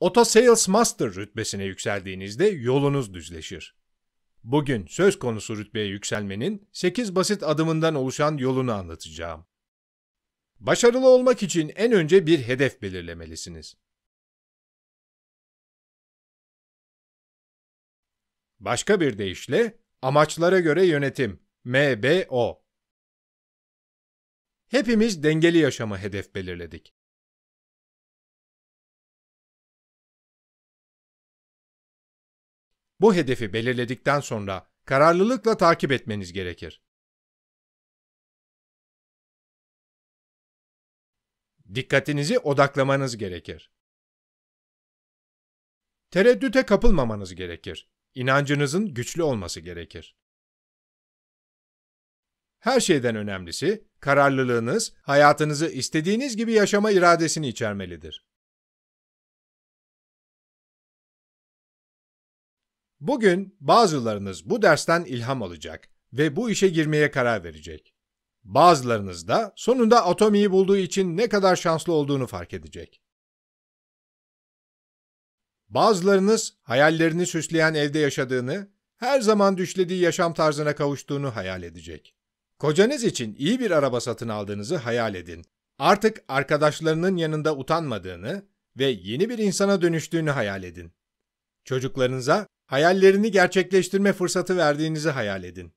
Oto Sales Master rütbesine yükseldiğinizde yolunuz düzleşir. Bugün söz konusu rütbeye yükselmenin 8 basit adımından oluşan yolunu anlatacağım. Başarılı olmak için en önce bir hedef belirlemelisiniz. Başka bir deyişle amaçlara göre yönetim MBO. Hepimiz dengeli yaşama hedef belirledik. Bu hedefi belirledikten sonra kararlılıkla takip etmeniz gerekir. Dikkatinizi odaklamanız gerekir. Tereddüte kapılmamanız gerekir. İnancınızın güçlü olması gerekir. Her şeyden önemlisi kararlılığınız hayatınızı istediğiniz gibi yaşama iradesini içermelidir. Bugün bazılarınız bu dersten ilham alacak ve bu işe girmeye karar verecek. Bazılarınız da sonunda atomiyi bulduğu için ne kadar şanslı olduğunu fark edecek. Bazılarınız hayallerini süsleyen evde yaşadığını, her zaman düşlediği yaşam tarzına kavuştuğunu hayal edecek. Kocanız için iyi bir araba satın aldığınızı hayal edin. Artık arkadaşlarının yanında utanmadığını ve yeni bir insana dönüştüğünü hayal edin. Çocuklarınıza Hayallerini gerçekleştirme fırsatı verdiğinizi hayal edin.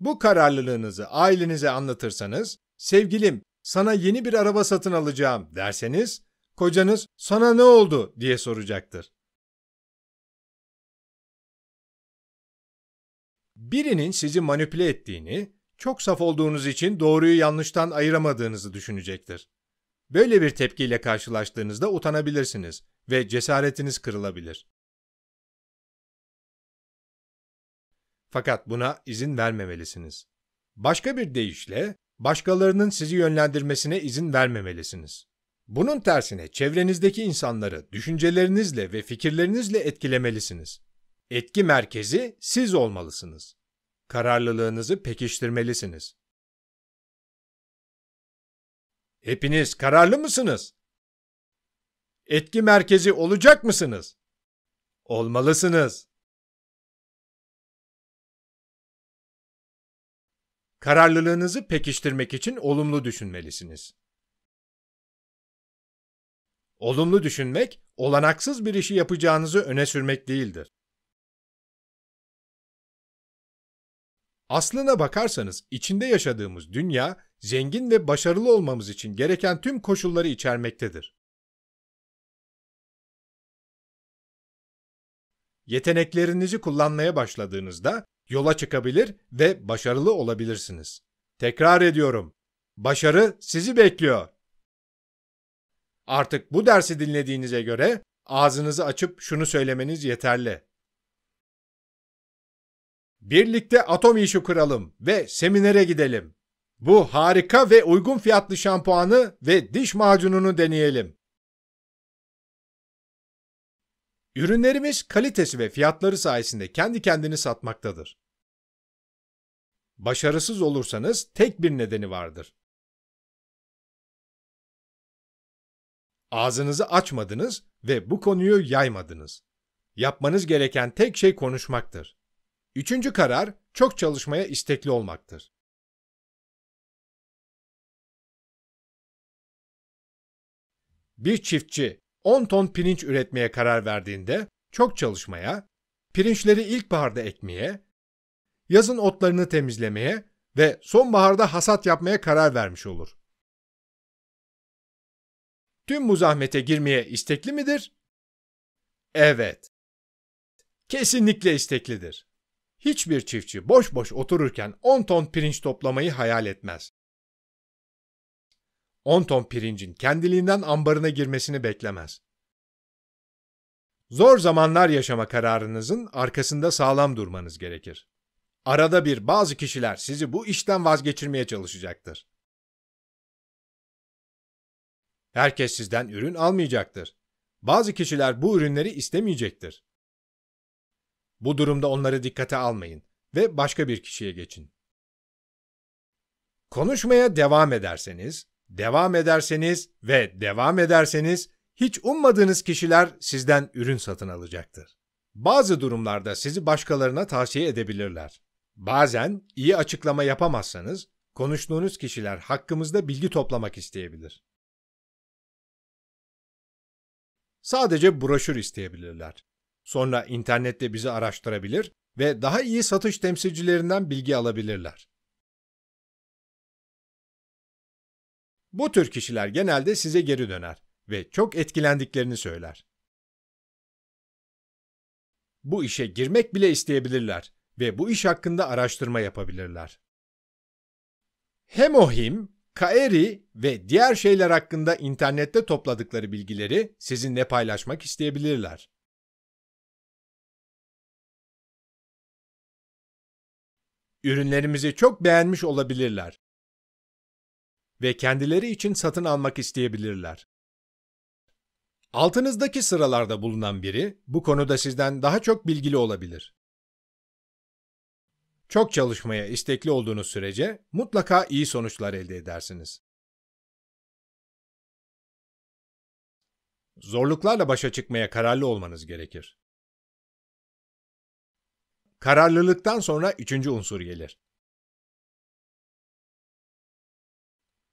Bu kararlılığınızı ailenize anlatırsanız, sevgilim sana yeni bir araba satın alacağım derseniz, kocanız sana ne oldu diye soracaktır. Birinin sizi manipüle ettiğini, çok saf olduğunuz için doğruyu yanlıştan ayıramadığınızı düşünecektir. Böyle bir tepkiyle karşılaştığınızda utanabilirsiniz ve cesaretiniz kırılabilir. Fakat buna izin vermemelisiniz. Başka bir deyişle, başkalarının sizi yönlendirmesine izin vermemelisiniz. Bunun tersine çevrenizdeki insanları düşüncelerinizle ve fikirlerinizle etkilemelisiniz. Etki merkezi siz olmalısınız. Kararlılığınızı pekiştirmelisiniz. Hepiniz kararlı mısınız? Etki merkezi olacak mısınız? Olmalısınız. Kararlılığınızı pekiştirmek için olumlu düşünmelisiniz. Olumlu düşünmek, olanaksız bir işi yapacağınızı öne sürmek değildir. Aslına bakarsanız içinde yaşadığımız dünya, zengin ve başarılı olmamız için gereken tüm koşulları içermektedir. Yeteneklerinizi kullanmaya başladığınızda yola çıkabilir ve başarılı olabilirsiniz. Tekrar ediyorum. Başarı sizi bekliyor. Artık bu dersi dinlediğinize göre ağzınızı açıp şunu söylemeniz yeterli. Birlikte atom işi kuralım ve seminere gidelim. Bu harika ve uygun fiyatlı şampuanı ve diş macununu deneyelim. Ürünlerimiz kalitesi ve fiyatları sayesinde kendi kendini satmaktadır. Başarısız olursanız tek bir nedeni vardır. Ağzınızı açmadınız ve bu konuyu yaymadınız. Yapmanız gereken tek şey konuşmaktır. Üçüncü karar çok çalışmaya istekli olmaktır. Bir çiftçi 10 ton pirinç üretmeye karar verdiğinde çok çalışmaya, pirinçleri ilkbaharda ekmeye, yazın otlarını temizlemeye ve sonbaharda hasat yapmaya karar vermiş olur. Tüm bu zahmete girmeye istekli midir? Evet. Kesinlikle isteklidir. Hiçbir çiftçi boş boş otururken 10 ton pirinç toplamayı hayal etmez. 10 ton pirincin kendiliğinden ambarına girmesini beklemez. Zor zamanlar yaşama kararınızın arkasında sağlam durmanız gerekir. Arada bir bazı kişiler sizi bu işten vazgeçirmeye çalışacaktır. Herkes sizden ürün almayacaktır. Bazı kişiler bu ürünleri istemeyecektir. Bu durumda onları dikkate almayın ve başka bir kişiye geçin. Konuşmaya devam ederseniz devam ederseniz ve devam ederseniz hiç ummadığınız kişiler sizden ürün satın alacaktır. Bazı durumlarda sizi başkalarına tavsiye edebilirler. Bazen iyi açıklama yapamazsanız konuştuğunuz kişiler hakkımızda bilgi toplamak isteyebilir. Sadece broşür isteyebilirler. Sonra internette bizi araştırabilir ve daha iyi satış temsilcilerinden bilgi alabilirler. Bu tür kişiler genelde size geri döner ve çok etkilendiklerini söyler. Bu işe girmek bile isteyebilirler ve bu iş hakkında araştırma yapabilirler. Hemohim, Kaeri ve diğer şeyler hakkında internette topladıkları bilgileri sizinle paylaşmak isteyebilirler. Ürünlerimizi çok beğenmiş olabilirler ve kendileri için satın almak isteyebilirler. Altınızdaki sıralarda bulunan biri bu konuda sizden daha çok bilgili olabilir. Çok çalışmaya istekli olduğunuz sürece mutlaka iyi sonuçlar elde edersiniz. Zorluklarla başa çıkmaya kararlı olmanız gerekir. Kararlılıktan sonra üçüncü unsur gelir.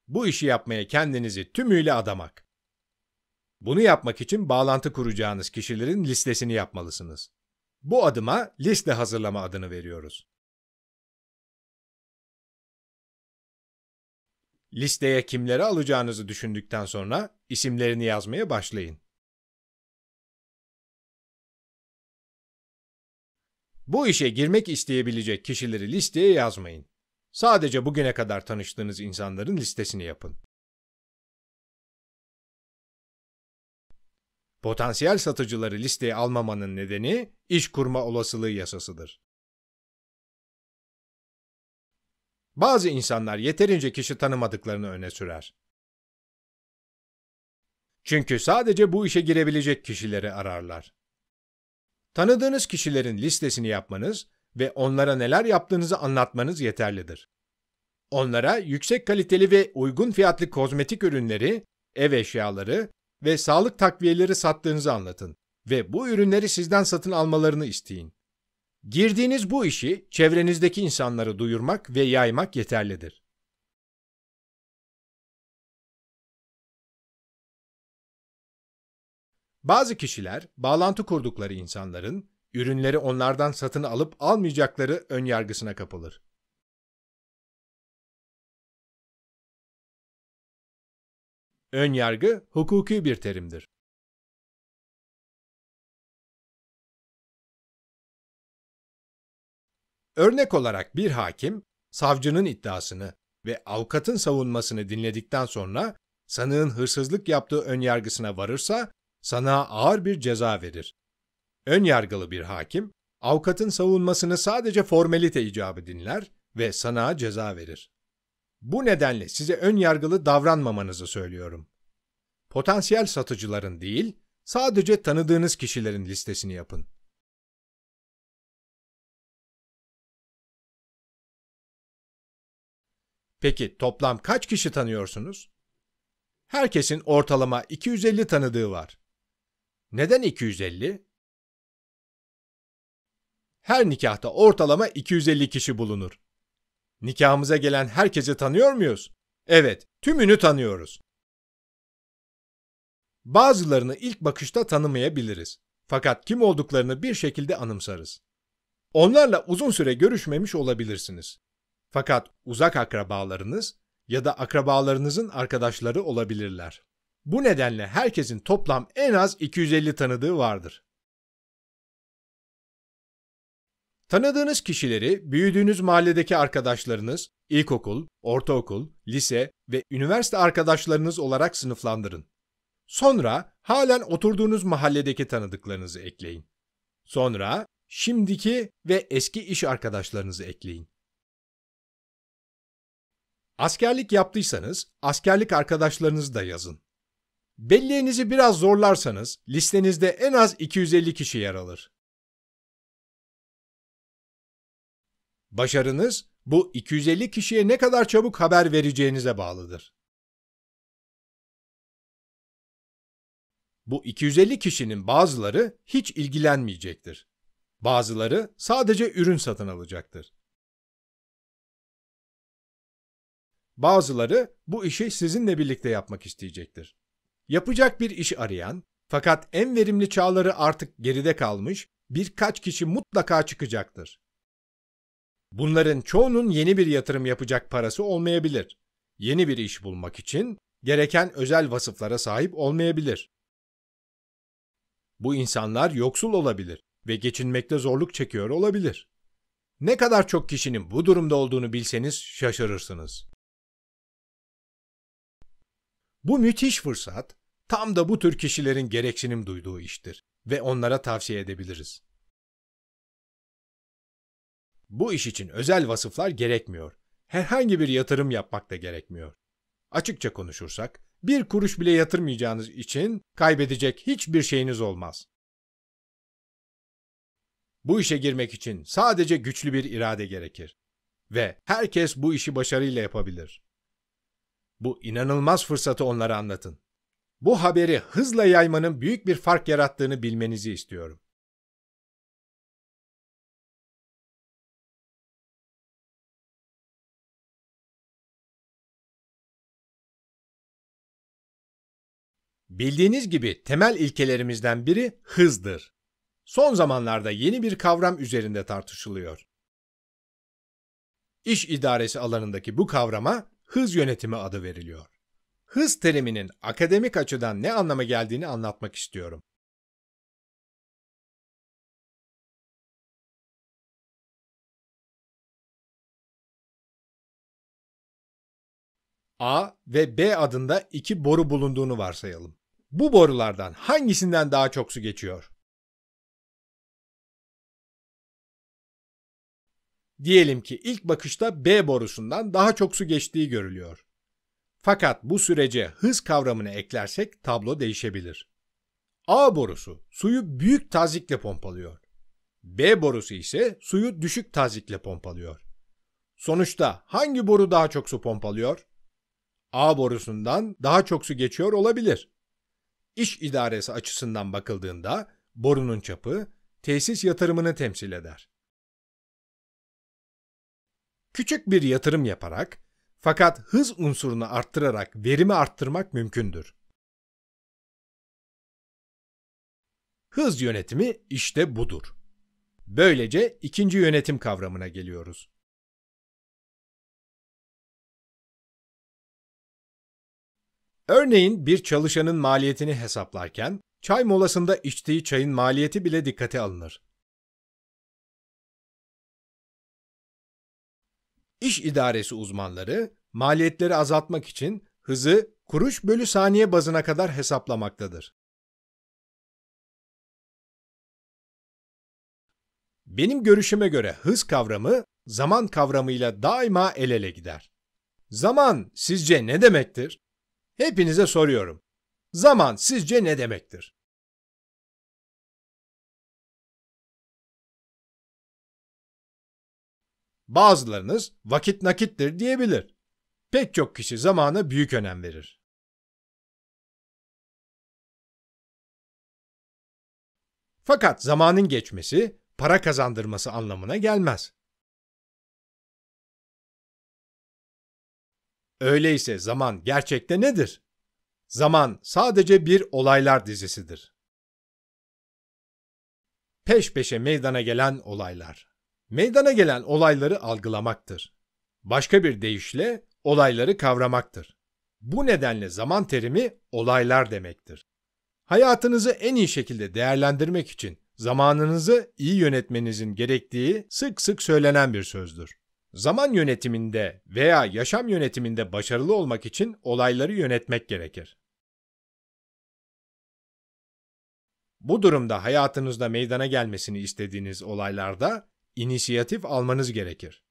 bu işi yapmaya kendinizi tümüyle adamak. Bunu yapmak için bağlantı kuracağınız kişilerin listesini yapmalısınız. Bu adıma liste hazırlama adını veriyoruz. Listeye kimleri alacağınızı düşündükten sonra isimlerini yazmaya başlayın. Bu işe girmek isteyebilecek kişileri listeye yazmayın. Sadece bugüne kadar tanıştığınız insanların listesini yapın. Potansiyel satıcıları listeye almamanın nedeni iş kurma olasılığı yasasıdır. Bazı insanlar yeterince kişi tanımadıklarını öne sürer. Çünkü sadece bu işe girebilecek kişileri ararlar. Tanıdığınız kişilerin listesini yapmanız ve onlara neler yaptığınızı anlatmanız yeterlidir. Onlara yüksek kaliteli ve uygun fiyatlı kozmetik ürünleri, ev eşyaları ve sağlık takviyeleri sattığınızı anlatın ve bu ürünleri sizden satın almalarını isteyin. Girdiğiniz bu işi çevrenizdeki insanları duyurmak ve yaymak yeterlidir. Bazı kişiler bağlantı kurdukları insanların ürünleri onlardan satın alıp almayacakları önyargısına kapılır. Önyargı hukuki bir terimdir. Örnek olarak bir hakim, savcının iddiasını ve avukatın savunmasını dinledikten sonra sanığın hırsızlık yaptığı önyargısına varırsa sanığa ağır bir ceza verir. Ön yargılı bir hakim, avukatın savunmasını sadece formalite icabı dinler ve sanığa ceza verir. Bu nedenle size ön yargılı davranmamanızı söylüyorum. Potansiyel satıcıların değil, sadece tanıdığınız kişilerin listesini yapın. Peki toplam kaç kişi tanıyorsunuz? Herkesin ortalama 250 tanıdığı var. Neden 250? her nikahta ortalama 250 kişi bulunur. Nikahımıza gelen herkesi tanıyor muyuz? Evet, tümünü tanıyoruz. Bazılarını ilk bakışta tanımayabiliriz. Fakat kim olduklarını bir şekilde anımsarız. Onlarla uzun süre görüşmemiş olabilirsiniz. Fakat uzak akrabalarınız ya da akrabalarınızın arkadaşları olabilirler. Bu nedenle herkesin toplam en az 250 tanıdığı vardır. Tanıdığınız kişileri büyüdüğünüz mahalledeki arkadaşlarınız, ilkokul, ortaokul, lise ve üniversite arkadaşlarınız olarak sınıflandırın. Sonra halen oturduğunuz mahalledeki tanıdıklarınızı ekleyin. Sonra şimdiki ve eski iş arkadaşlarınızı ekleyin. Askerlik yaptıysanız askerlik arkadaşlarınızı da yazın. Belleğinizi biraz zorlarsanız listenizde en az 250 kişi yer alır. Başarınız bu 250 kişiye ne kadar çabuk haber vereceğinize bağlıdır. Bu 250 kişinin bazıları hiç ilgilenmeyecektir. Bazıları sadece ürün satın alacaktır. Bazıları bu işi sizinle birlikte yapmak isteyecektir. Yapacak bir iş arayan fakat en verimli çağları artık geride kalmış birkaç kişi mutlaka çıkacaktır. Bunların çoğunun yeni bir yatırım yapacak parası olmayabilir. Yeni bir iş bulmak için gereken özel vasıflara sahip olmayabilir. Bu insanlar yoksul olabilir ve geçinmekte zorluk çekiyor olabilir. Ne kadar çok kişinin bu durumda olduğunu bilseniz şaşırırsınız. Bu müthiş fırsat tam da bu tür kişilerin gereksinim duyduğu iştir ve onlara tavsiye edebiliriz. Bu iş için özel vasıflar gerekmiyor. Herhangi bir yatırım yapmak da gerekmiyor. Açıkça konuşursak, bir kuruş bile yatırmayacağınız için kaybedecek hiçbir şeyiniz olmaz. Bu işe girmek için sadece güçlü bir irade gerekir ve herkes bu işi başarıyla yapabilir. Bu inanılmaz fırsatı onlara anlatın. Bu haberi hızla yaymanın büyük bir fark yarattığını bilmenizi istiyorum. Bildiğiniz gibi temel ilkelerimizden biri hızdır. Son zamanlarda yeni bir kavram üzerinde tartışılıyor. İş idaresi alanındaki bu kavrama hız yönetimi adı veriliyor. Hız teriminin akademik açıdan ne anlama geldiğini anlatmak istiyorum. A ve B adında iki boru bulunduğunu varsayalım. Bu borulardan hangisinden daha çok su geçiyor? Diyelim ki ilk bakışta B borusundan daha çok su geçtiği görülüyor. Fakat bu sürece hız kavramını eklersek tablo değişebilir. A borusu suyu büyük tazikle pompalıyor. B borusu ise suyu düşük tazikle pompalıyor. Sonuçta hangi boru daha çok su pompalıyor? A borusundan daha çok su geçiyor olabilir iş idaresi açısından bakıldığında borunun çapı tesis yatırımını temsil eder. Küçük bir yatırım yaparak fakat hız unsurunu arttırarak verimi arttırmak mümkündür. Hız yönetimi işte budur. Böylece ikinci yönetim kavramına geliyoruz. Örneğin bir çalışanın maliyetini hesaplarken çay molasında içtiği çayın maliyeti bile dikkate alınır. İş idaresi uzmanları maliyetleri azaltmak için hızı kuruş bölü saniye bazına kadar hesaplamaktadır. Benim görüşüme göre hız kavramı zaman kavramıyla daima el ele gider. Zaman sizce ne demektir? Hepinize soruyorum. Zaman sizce ne demektir? Bazılarınız vakit nakittir diyebilir. Pek çok kişi zamana büyük önem verir. Fakat zamanın geçmesi para kazandırması anlamına gelmez. Öyleyse zaman gerçekte nedir? Zaman sadece bir olaylar dizisidir. Peş peşe meydana gelen olaylar. Meydana gelen olayları algılamaktır. Başka bir deyişle olayları kavramaktır. Bu nedenle zaman terimi olaylar demektir. Hayatınızı en iyi şekilde değerlendirmek için zamanınızı iyi yönetmenizin gerektiği sık sık söylenen bir sözdür. Zaman yönetiminde veya yaşam yönetiminde başarılı olmak için olayları yönetmek gerekir. Bu durumda hayatınızda meydana gelmesini istediğiniz olaylarda inisiyatif almanız gerekir.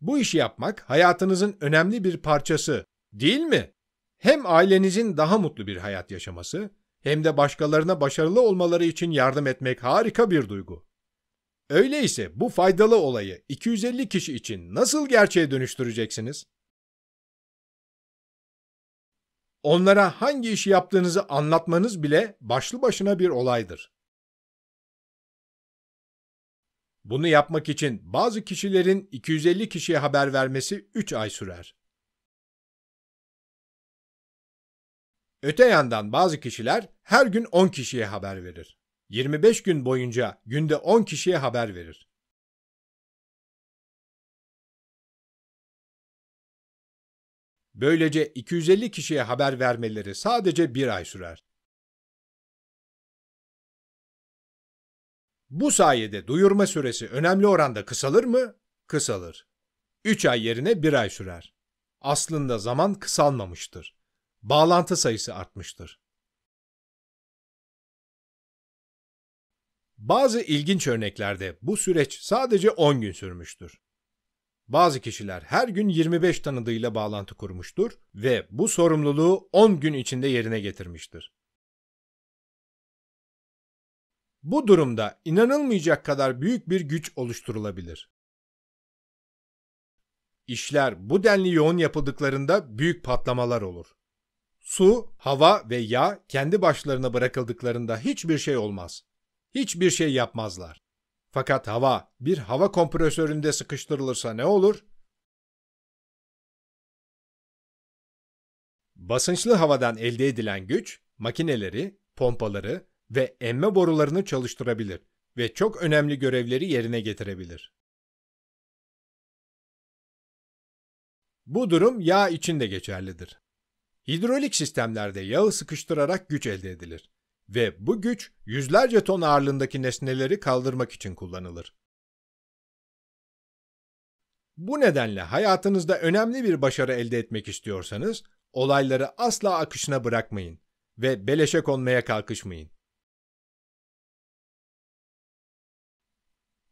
Bu işi yapmak hayatınızın önemli bir parçası, değil mi? Hem ailenizin daha mutlu bir hayat yaşaması hem de başkalarına başarılı olmaları için yardım etmek harika bir duygu. Öyleyse bu faydalı olayı 250 kişi için nasıl gerçeğe dönüştüreceksiniz? Onlara hangi işi yaptığınızı anlatmanız bile başlı başına bir olaydır. Bunu yapmak için bazı kişilerin 250 kişiye haber vermesi 3 ay sürer. Öte yandan bazı kişiler her gün 10 kişiye haber verir. 25 gün boyunca günde 10 kişiye haber verir. Böylece 250 kişiye haber vermeleri sadece bir ay sürer. Bu sayede duyurma süresi önemli oranda kısalır mı? Kısalır. 3 ay yerine 1 ay sürer. Aslında zaman kısalmamıştır. Bağlantı sayısı artmıştır. Bazı ilginç örneklerde bu süreç sadece 10 gün sürmüştür. Bazı kişiler her gün 25 tanıdığıyla bağlantı kurmuştur ve bu sorumluluğu 10 gün içinde yerine getirmiştir. Bu durumda inanılmayacak kadar büyük bir güç oluşturulabilir. İşler bu denli yoğun yapıldıklarında büyük patlamalar olur. Su, hava ve yağ kendi başlarına bırakıldıklarında hiçbir şey olmaz hiçbir şey yapmazlar. Fakat hava bir hava kompresöründe sıkıştırılırsa ne olur? Basınçlı havadan elde edilen güç makineleri, pompaları ve emme borularını çalıştırabilir ve çok önemli görevleri yerine getirebilir. Bu durum yağ için de geçerlidir. Hidrolik sistemlerde yağı sıkıştırarak güç elde edilir ve bu güç yüzlerce ton ağırlığındaki nesneleri kaldırmak için kullanılır. Bu nedenle hayatınızda önemli bir başarı elde etmek istiyorsanız olayları asla akışına bırakmayın ve beleşe konmaya kalkışmayın.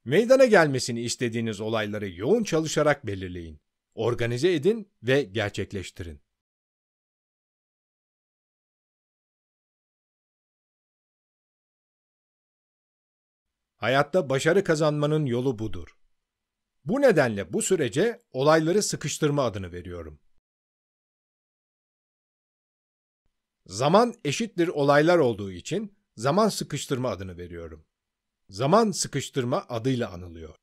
Meydana gelmesini istediğiniz olayları yoğun çalışarak belirleyin, organize edin ve gerçekleştirin. Hayatta başarı kazanmanın yolu budur. Bu nedenle bu sürece olayları sıkıştırma adını veriyorum. Zaman eşittir olaylar olduğu için zaman sıkıştırma adını veriyorum. Zaman sıkıştırma adıyla anılıyor.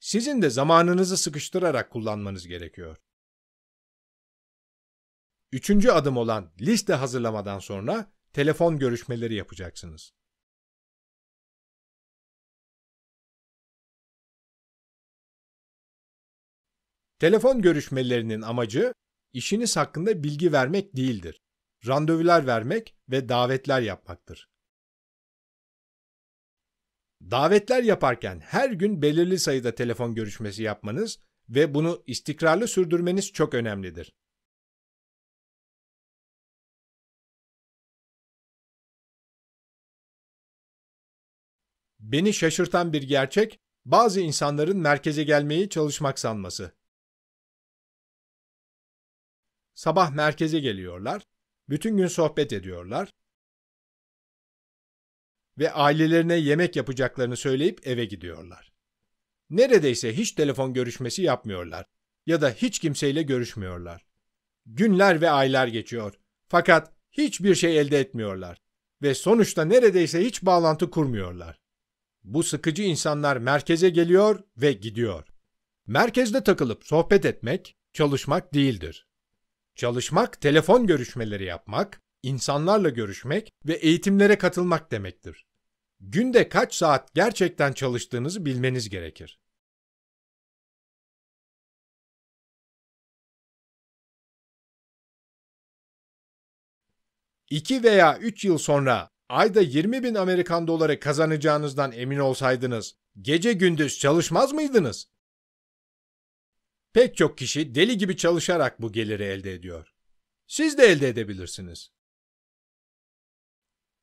Sizin de zamanınızı sıkıştırarak kullanmanız gerekiyor. Üçüncü adım olan liste hazırlamadan sonra telefon görüşmeleri yapacaksınız. Telefon görüşmelerinin amacı işiniz hakkında bilgi vermek değildir. Randevular vermek ve davetler yapmaktır. Davetler yaparken her gün belirli sayıda telefon görüşmesi yapmanız ve bunu istikrarlı sürdürmeniz çok önemlidir. Beni şaşırtan bir gerçek, bazı insanların merkeze gelmeyi çalışmak sanması. Sabah merkeze geliyorlar, bütün gün sohbet ediyorlar ve ailelerine yemek yapacaklarını söyleyip eve gidiyorlar. Neredeyse hiç telefon görüşmesi yapmıyorlar ya da hiç kimseyle görüşmüyorlar. Günler ve aylar geçiyor fakat hiçbir şey elde etmiyorlar ve sonuçta neredeyse hiç bağlantı kurmuyorlar. Bu sıkıcı insanlar merkeze geliyor ve gidiyor. Merkezde takılıp sohbet etmek, çalışmak değildir. Çalışmak, telefon görüşmeleri yapmak, insanlarla görüşmek ve eğitimlere katılmak demektir. Günde kaç saat gerçekten çalıştığınızı bilmeniz gerekir. İki veya üç yıl sonra ayda 20 bin Amerikan doları kazanacağınızdan emin olsaydınız, gece gündüz çalışmaz mıydınız? Pek çok kişi deli gibi çalışarak bu geliri elde ediyor. Siz de elde edebilirsiniz.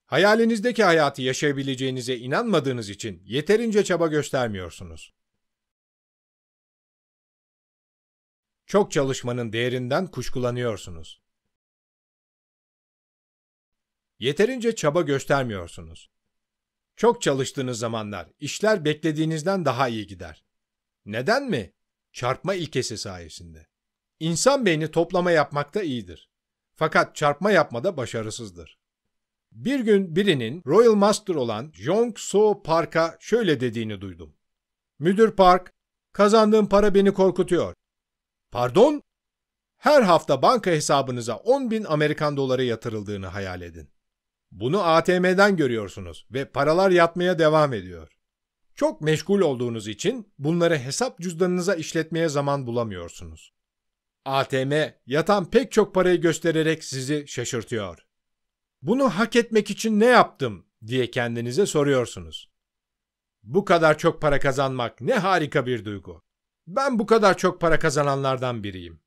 Hayalinizdeki hayatı yaşayabileceğinize inanmadığınız için yeterince çaba göstermiyorsunuz. Çok çalışmanın değerinden kuşkulanıyorsunuz. Yeterince çaba göstermiyorsunuz. Çok çalıştığınız zamanlar işler beklediğinizden daha iyi gider. Neden mi? çarpma ilkesi sayesinde. İnsan beyni toplama yapmakta iyidir. Fakat çarpma yapmada başarısızdır. Bir gün birinin Royal Master olan Jong So Park'a şöyle dediğini duydum. Müdür Park, kazandığım para beni korkutuyor. Pardon? Her hafta banka hesabınıza 10 bin Amerikan doları yatırıldığını hayal edin. Bunu ATM'den görüyorsunuz ve paralar yatmaya devam ediyor. Çok meşgul olduğunuz için bunları hesap cüzdanınıza işletmeye zaman bulamıyorsunuz. ATM yatan pek çok parayı göstererek sizi şaşırtıyor. Bunu hak etmek için ne yaptım diye kendinize soruyorsunuz. Bu kadar çok para kazanmak ne harika bir duygu. Ben bu kadar çok para kazananlardan biriyim.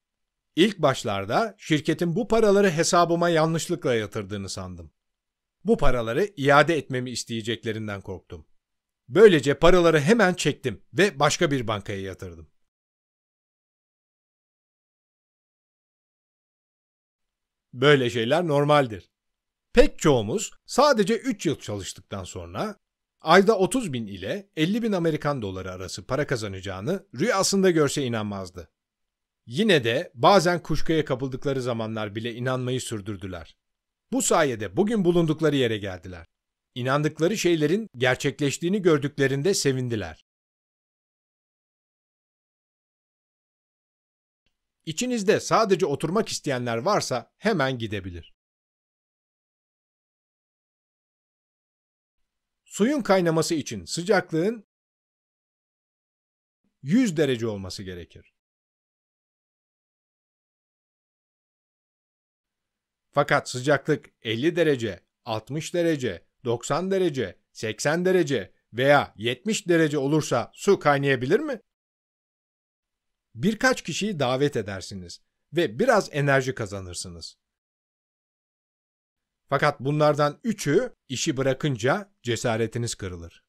İlk başlarda şirketin bu paraları hesabıma yanlışlıkla yatırdığını sandım. Bu paraları iade etmemi isteyeceklerinden korktum. Böylece paraları hemen çektim ve başka bir bankaya yatırdım. Böyle şeyler normaldir. Pek çoğumuz sadece 3 yıl çalıştıktan sonra ayda 30 bin ile 50 bin Amerikan doları arası para kazanacağını rüyasında görse inanmazdı. Yine de bazen kuşkuya kapıldıkları zamanlar bile inanmayı sürdürdüler. Bu sayede bugün bulundukları yere geldiler inandıkları şeylerin gerçekleştiğini gördüklerinde sevindiler. İçinizde sadece oturmak isteyenler varsa hemen gidebilir. Suyun kaynaması için sıcaklığın 100 derece olması gerekir. Fakat sıcaklık 50 derece, 60 derece, 90 derece, 80 derece veya 70 derece olursa su kaynayabilir mi? Birkaç kişiyi davet edersiniz ve biraz enerji kazanırsınız. Fakat bunlardan üçü işi bırakınca cesaretiniz kırılır.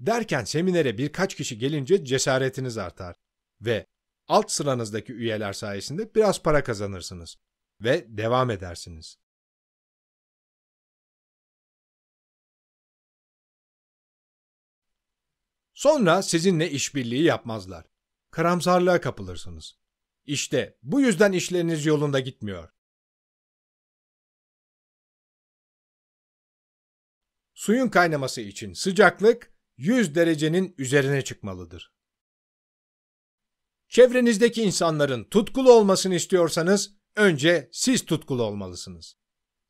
Derken seminere birkaç kişi gelince cesaretiniz artar ve alt sıranızdaki üyeler sayesinde biraz para kazanırsınız ve devam edersiniz. Sonra sizinle işbirliği yapmazlar. Karamsarlığa kapılırsınız. İşte bu yüzden işleriniz yolunda gitmiyor. Suyun kaynaması için sıcaklık 100 derecenin üzerine çıkmalıdır. Çevrenizdeki insanların tutkulu olmasını istiyorsanız önce siz tutkulu olmalısınız.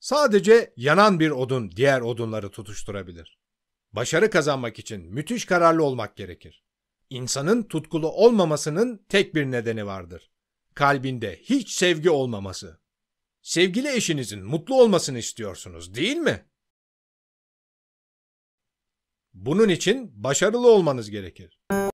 Sadece yanan bir odun diğer odunları tutuşturabilir. Başarı kazanmak için müthiş kararlı olmak gerekir. İnsanın tutkulu olmamasının tek bir nedeni vardır. Kalbinde hiç sevgi olmaması. Sevgili eşinizin mutlu olmasını istiyorsunuz, değil mi? Bunun için başarılı olmanız gerekir.